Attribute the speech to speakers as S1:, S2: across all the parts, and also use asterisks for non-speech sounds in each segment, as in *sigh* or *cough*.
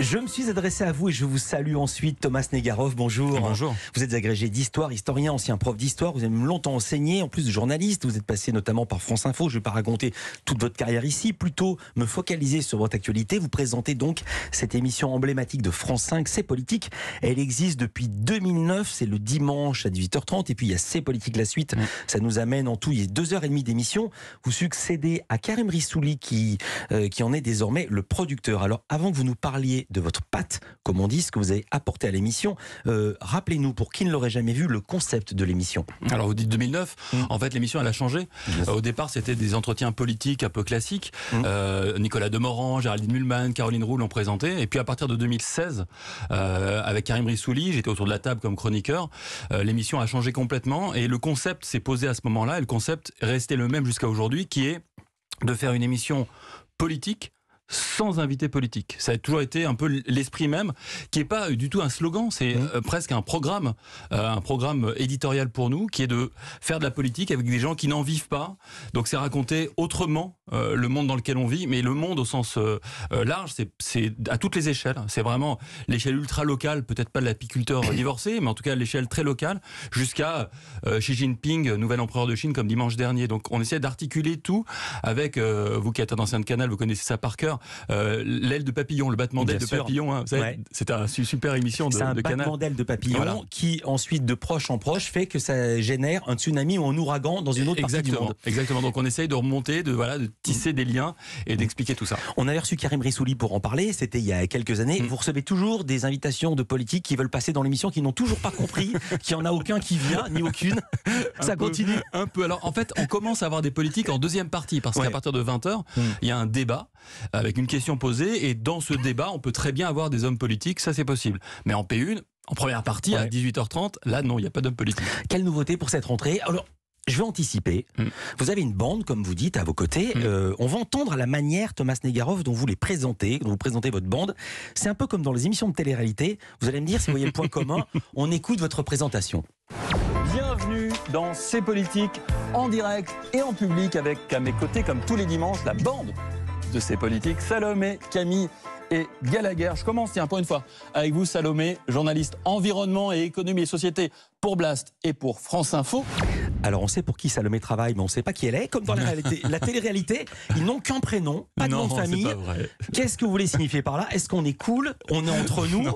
S1: Je, me suis adressé à vous et je vous salue ensuite, Thomas Negarov. Bonjour. Bonjour. Vous êtes agrégé d'histoire, historien, ancien prof d'histoire. Vous avez longtemps enseigné, en plus de journaliste. Vous êtes passé notamment par France Info. Je ne vais pas raconter toute votre carrière ici. Plutôt me focaliser sur votre actualité. Vous présentez donc cette émission emblématique de France 5, C'est politique. Elle existe depuis 2009. C'est le dimanche à 18h30. Et puis il y a C'est politique la suite. Ça nous amène en tout, il y a deux heures et demie d'émission. Vous succédez à Karim Rissouli qui, euh, qui en est désormais le producteur. Alors avant que vous nous parliez de votre patte, comme on dit, ce que vous avez apporté à
S2: l'émission, euh, rappelez-nous, pour qui ne l'aurait jamais vu, le concept de l'émission. Alors vous dites 2009, mmh. en fait l'émission elle a changé. Au départ c'était des entretiens politiques un peu classiques. Mmh. Euh, Nicolas Demorand, Géraldine Mulman, Caroline Roux l'ont présenté. Et puis à partir de 2016, euh, avec Karim Rissouli, j'étais autour de la table comme chroniqueur, l'émission a changé complètement. Et le concept s'est posé à ce moment-là, et le concept restait le même jusqu'à aujourd'hui, qui est de faire une émission politique sans invité politique. Ça a toujours été un peu l'esprit même, qui n'est pas du tout un slogan, c'est mmh. euh, presque un programme, euh, un programme éditorial pour nous, qui est de faire de la politique avec des gens qui n'en vivent pas. Donc c'est raconter autrement euh, le monde dans lequel on vit, mais le monde au sens large, c'est à toutes les échelles. C'est vraiment l'échelle ultra locale, peut-être pas de l'apiculteur *coughs* divorcé, mais en tout cas l'échelle très locale, jusqu'à Xi Jinping, nouvel empereur de Chine, comme dimanche dernier. Donc on essaie d'articuler tout avec, vous qui êtes un ancien de canal, vous connaissez ça par cœur, euh, l'aile de papillon, le battement d'aile de papillon, hein, c'est un super émission de, un de battement d'aile de papillon
S1: qui ensuite de proche en proche fait que ça génère un tsunami ou un ouragan dans une autre Exactement. partie du monde.
S2: Exactement. Donc on essaye de remonter, de voilà, de tisser des liens et mm. d'expliquer tout
S1: ça. On avait reçu Karim Rissouli pour en parler. C'était il y a quelques années. Mm. Vous recevez toujours des invitations de politiques qui veulent passer dans l'émission, qui n'ont toujours pas compris, *laughs* qu'il n'y en a aucun qui vient, ni aucune. *laughs* ça continue.
S2: Un peu. Alors en fait, on commence à avoir des politiques en deuxième partie parce qu'à partir de 20 h mm. il y a un débat avec une question posée. Et dans ce débat, on peut très bien avoir des hommes politiques, ça c'est possible. Mais en P1, en première partie, à 18h30, là non, il n'y a pas d'hommes politiques. Quelle nouveauté pour cette rentrée Alors,
S1: je vais anticiper. Mm. Vous avez une bande, comme vous dites, à vos côtés. Mm. Euh, on va entendre la manière, Thomas Negarov, dont vous les présentez, dont vous présentez votre bande. C'est un peu comme dans les émissions de télé-réalité. Vous allez me dire si vous
S2: voyez le point commun. *laughs* On écoute votre présentation. Bienvenue dans C'est Politique, en direct et en public, avec à mes côtés, comme tous les dimanches, la bande de ces politiques, Salomé, Camille et Gallagher. Je commence, tiens, pour une fois, avec vous, Salomé, journaliste environnement et économie et société pour Blast et pour France Info. Alors on sait
S1: pour qui Salomé travail, mais on ne sait pas qui elle est. Comme dans la réalité, *laughs* la télé-réalité, ils n'ont qu'un prénom, pas de nom de famille. Qu'est-ce que vous voulez signifier par là Est-ce qu'on est cool On est entre *laughs* nous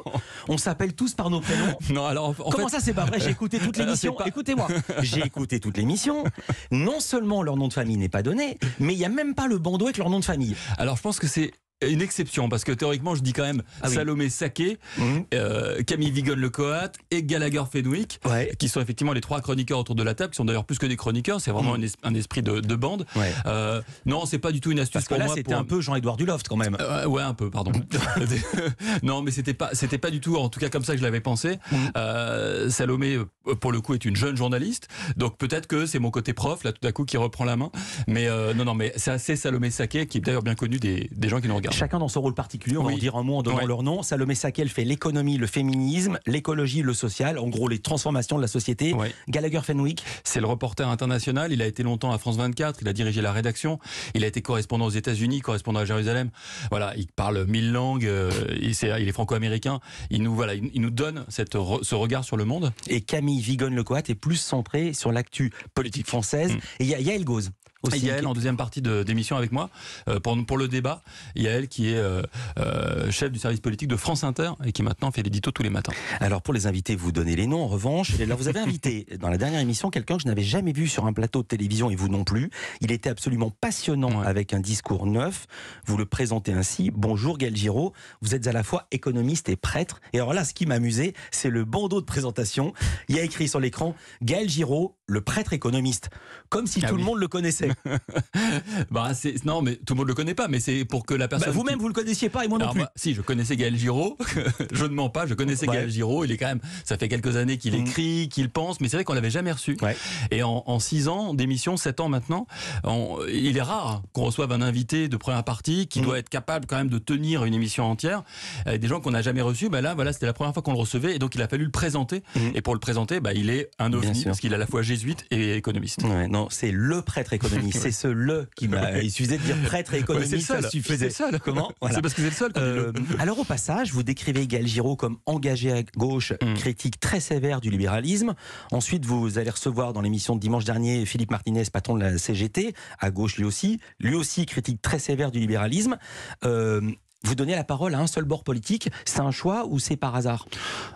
S1: On s'appelle tous par nos prénoms Non, alors comment ça c'est pas vrai J'ai *laughs* écouté toute l'émission. Écoutez-moi, j'ai écouté toute l'émission. Non seulement leur nom de famille n'est pas donné, mais il n'y a même pas le bandeau avec leur nom de famille.
S2: Alors je pense que c'est une exception parce que théoriquement, je dis quand même ah Salomé Saké, mhm. euh, Camille Vigon le Coat et Gallagher Fenwick, qui sont effectivement les trois chroniqueurs autour de la table, qui sont d'ailleurs plus que des chroniqueurs, c'est vraiment mhm. un, esprit de, bande. Euh, non, c'est pas du tout une astuce pour moi. C'était un peu Jean-Édouard Duloft quand même. Euh, ouais, un peu, pardon. *laughs* *laughs* non, mais c'était pas, c'était pas du tout, en tout cas comme ça que je l'avais pensé. Mhm. Euh, Salomé, pour le coup, est une jeune journaliste, donc peut-être que c'est mon côté prof là tout à coup qui reprend la main. Mais non, non, mais c'est assez Salomé Saké, qui est d'ailleurs bien connu des, des gens qui nous regardent. Chacun dans son rôle particulier, on va en dire un mot en donnant leur
S1: nom. Salomé Sakel fait l'économie, le féminisme,
S2: l'écologie, le social, en gros les transformations de la société. Gallagher Fenwick C'est le reporter international, il a été longtemps à France 24, il a dirigé la rédaction, il a été correspondant aux États-Unis, correspondant à Jérusalem. Voilà, il parle mille langues, euh, il est franco-américain, il nous, voilà, il nous donne cette, ce regard sur le monde. Et Camille Vigone lecoat est plus centrée sur l'actu politique française. Mm. Et Yael Gauze, aussi. elle en deuxième partie de, d'émission avec moi, euh, pour, pour le débat. Il y a elle qui est euh, euh, chef du service politique de France Inter et qui maintenant fait l'édito tous les matins. Alors, pour les invités, vous donnez les noms. En revanche, là, vous avez invité *laughs* dans la dernière émission quelqu'un que je n'avais jamais vu sur
S1: un plateau de télévision et vous non plus. Il était absolument passionnant avec un discours neuf. Vous le présentez ainsi. Bonjour, Gaël Giraud. Vous êtes à la fois économiste et prêtre. Et alors là, ce qui m'amusait c'est le bandeau de présentation. Il y a écrit sur l'écran Gaël Giraud, le prêtre économiste. Comme si ah tout le monde le connaissait. *laughs*
S2: bah, c'est, non, mais tout le monde le connaît pas, mais c'est pour que la personne. Bah, vous-même, vous vous
S1: le connaissiez pas et moi non plus. Bah,
S2: si, je connaissais Gaël Giraud. *laughs* je ne mens pas, je connaissais Gaël Giraud. Il est quand même, ça fait quelques années qu'il mm. écrit, qu'il pense, mais c'est vrai qu'on l'avait jamais reçu. Et en, six ans d'émission, sept ans maintenant, il est rare qu'on reçoive un invité de première partie qui mm. doit être capable quand même de tenir une émission entière. Avec des gens qu'on n'a jamais reçus, bah là, voilà, c'était la première fois qu'on le recevait et donc il a fallu le présenter. Mm. Et pour le présenter, bah, il est un parce qu'il est à la fois jésuite et économiste. non, c'est le prêtre économiste. C'est ce le qui m'a. Il suffisait de dire prêtre et économiste, suffisait. C'est Comment C'est parce
S1: que c'est le seul. Euh, alors au passage, vous décrivez Gal Giraud comme engagé à gauche, mm. critique très sévère du libéralisme. Ensuite, vous allez recevoir dans l'émission de dimanche dernier Philippe Martinez, patron de la CGT, à gauche lui aussi, lui aussi critique très sévère du libéralisme. Euh, vous donnez la parole à un seul bord politique, c'est un choix ou c'est par hasard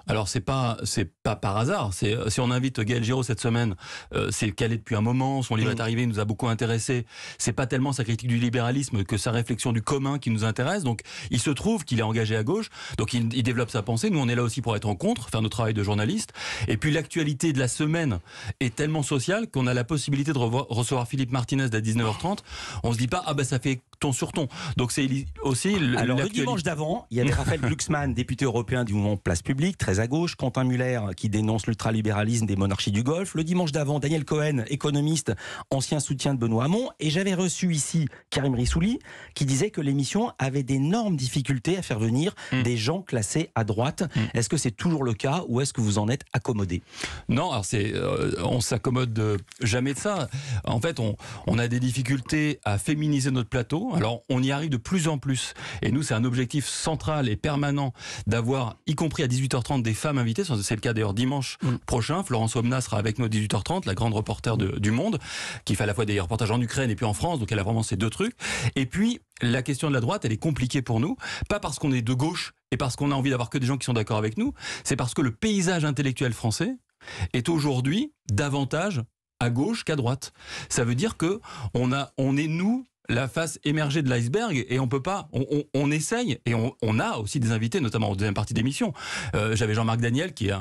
S2: Alors c'est pas c'est pas par hasard. Euh, si on invite Gaël Giraud cette semaine, euh, c'est c'est calé depuis un moment. Son livre est mm. arrivé, il nous a beaucoup intéressé. C'est pas tellement sa critique du libéralisme que sa réflexion du commun qui nous intéresse. Donc il se trouve qu'il est engagé à gauche, donc il, développe sa pensée. Nous on est là aussi pour être en contre, faire notre travail de journaliste. Et puis l'actualité de la semaine est tellement sociale qu'on a la possibilité de recevoir Philippe Martinez à 19h30. On se dit pas ah ben ça fait ton sur ton. Donc c'est aussi. Le, Alors le dimanche
S1: d'avant, il y avait *laughs* Raphaël
S2: Glucksmann, député européen du mouvement Place Publique, très à
S1: gauche, Quentin Muller qui dénonce l'ultralibéralisme des monarchies du Golfe. Le dimanche d'avant, Daniel Cohen, économiste, ancien soutien de Benoît Hamon. Et j'avais reçu ici Karim Rissouli qui disait que l'émission avait d'énormes difficultés à faire venir mm. des gens classés à droite. Mm. Est-ce que c'est toujours le
S2: cas ou est-ce que vous en êtes accommodé Non, alors c'est, euh, on s'accommode jamais de ça. En fait, on a des difficultés à féminiser notre plateau alors on y arrive de plus en plus. Et nous, c'est un objectif central et permanent d'avoir, y compris à 18h30, des femmes invitées. C'est le cas d'ailleurs dimanche mm. prochain. Florence Omna sera avec nous à 18h30, la grande reporter du monde, qui fait à la fois des reportages en Ukraine et puis en France. Donc elle a vraiment ces deux trucs. Et puis, la question de la droite, elle est compliquée pour nous. Pas parce qu'on est de gauche et parce qu'on a envie d'avoir que des gens qui sont d'accord avec nous. C'est parce que le paysage intellectuel français est aujourd'hui davantage à gauche qu'à droite. Ça veut dire que on a, on est nous la face émergée de l'iceberg et on peut pas, on, essaye et on, a aussi des invités, notamment en deuxième partie d'émission. Euh, j'avais Jean-Marc Daniel qui est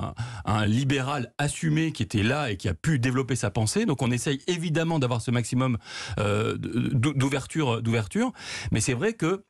S2: un, libéral assumé qui était là et qui a pu développer sa pensée. Donc on essaye évidemment d'avoir ce maximum euh, d'ouverture, d'ouverture. Mais c'est vrai que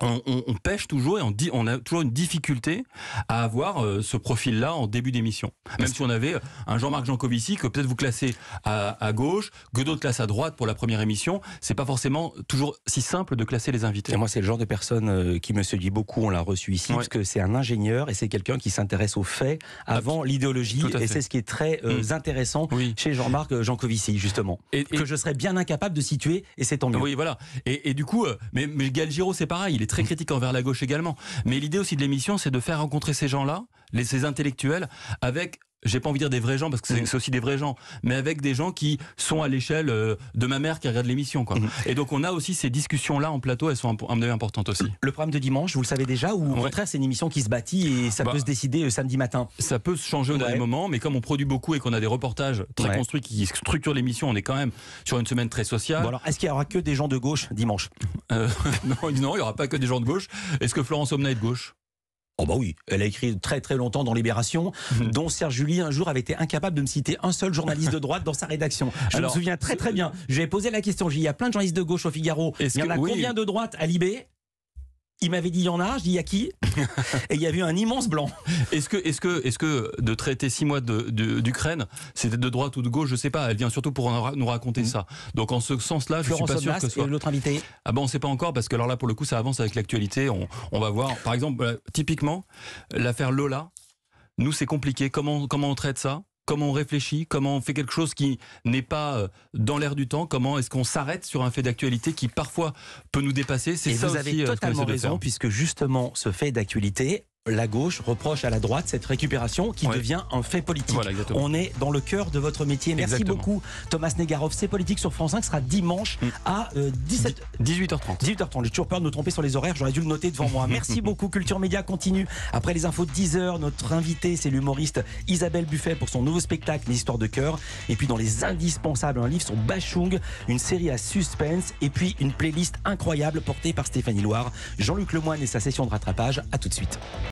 S2: on, pêche toujours et on, a toujours une difficulté à avoir euh, ce profil-là en début d'émission. Même si on avait euh, un Jean-Marc Jancovici que peut-être vous classez à, gauche, que d'autres classent à droite pour la première émission, c'est pas forcément toujours si simple de classer les invités. Et moi, c'est le
S1: genre de personne euh, qui me se beaucoup, on l'a reçu ici, parce que c'est un ingénieur et c'est quelqu'un qui s'intéresse aux faits avant l'idéologie. Et c'est ce qui est très mm. intéressant chez Jean-Marc Jancovici, justement.
S2: Et, que je serais bien incapable de situer, et c'est tant Oui, voilà. Et, du coup, mais, mais c'est pareil très critique envers la gauche également. Mais l'idée aussi de l'émission, c'est de faire rencontrer ces gens-là, ces intellectuels, avec j'ai pas envie de dire des vrais gens parce que mmh. c'est aussi des vrais gens, mais avec des gens qui sont à l'échelle euh, de ma mère qui regarde l'émission. Quoi. Mmh. Et donc on a aussi ces discussions-là en plateau, elles sont importantes aussi. Le programme de dimanche, vous le savez déjà, ou au contraire c'est une émission qui se bâtit et ça bah, peut se décider euh, samedi matin Ça peut se changer au dernier moment, mais comme on produit beaucoup et qu'on a des reportages très construits qui structurent l'émission, on est quand même sur une semaine très sociale. alors, est-ce qu'il y aura que des gens de gauche dimanche euh, *laughs* non, non, il n'y aura pas que des gens de gauche. Est-ce que Florence Omna est de gauche Oh bah oui, elle a écrit très très longtemps dans Libération,
S1: *laughs* dont Serge Julie un jour avait été incapable de me citer un seul journaliste de droite dans sa rédaction. *laughs* Je me souviens très très bien. j'ai posé la question, j'ai il y a plein de journalistes de gauche au Figaro. Il y en a combien de droite à Libé il m'avait dit il y en a, je dis il y a qui *laughs* Et il y a eu un immense blanc.
S2: Est-ce que, que, est que de traiter six mois d'Ukraine, c'était de droite ou de gauche Je sais pas. Elle vient surtout pour nous raconter mhm. ça. Donc en ce sens-là, je suis pas sûr que ce soit. l'autre Ah ben on sait pas encore parce que alors là pour le coup ça avance avec l'actualité. On, on va voir. Par exemple, euh, typiquement l'affaire Lola. Nous c'est compliqué. Comment comment on traite ça comment on réfléchit, comment on fait quelque chose qui n'est pas euh, dans l'air du temps, comment est-ce qu'on s'arrête sur un fait d'actualité qui parfois peut nous dépasser. C'est ça vous avez euh, totalement raison,
S1: puisque justement ce fait d'actualité la gauche reproche à la droite cette récupération qui devient un fait politique. On est dans le cœur de votre métier. Merci beaucoup Thomas Negaroff. C'est politique sur France 5 sera dimanche mm. à 17... 18h30. 18h30. J'ai toujours peur de me tromper sur les horaires, j'aurais dû le noter devant moi. *laughs* Merci beaucoup. Culture Média continue. Après les infos de 10h, notre invité, c'est l'humoriste Isabelle Buffet pour son nouveau spectacle Les histoires de cœur. Et puis dans les indispensables, un livre sur Bachung, une série à suspense et puis une playlist incroyable portée par Stéphanie Loire, Jean-Luc Lemoyne et sa session de rattrapage. À tout de suite.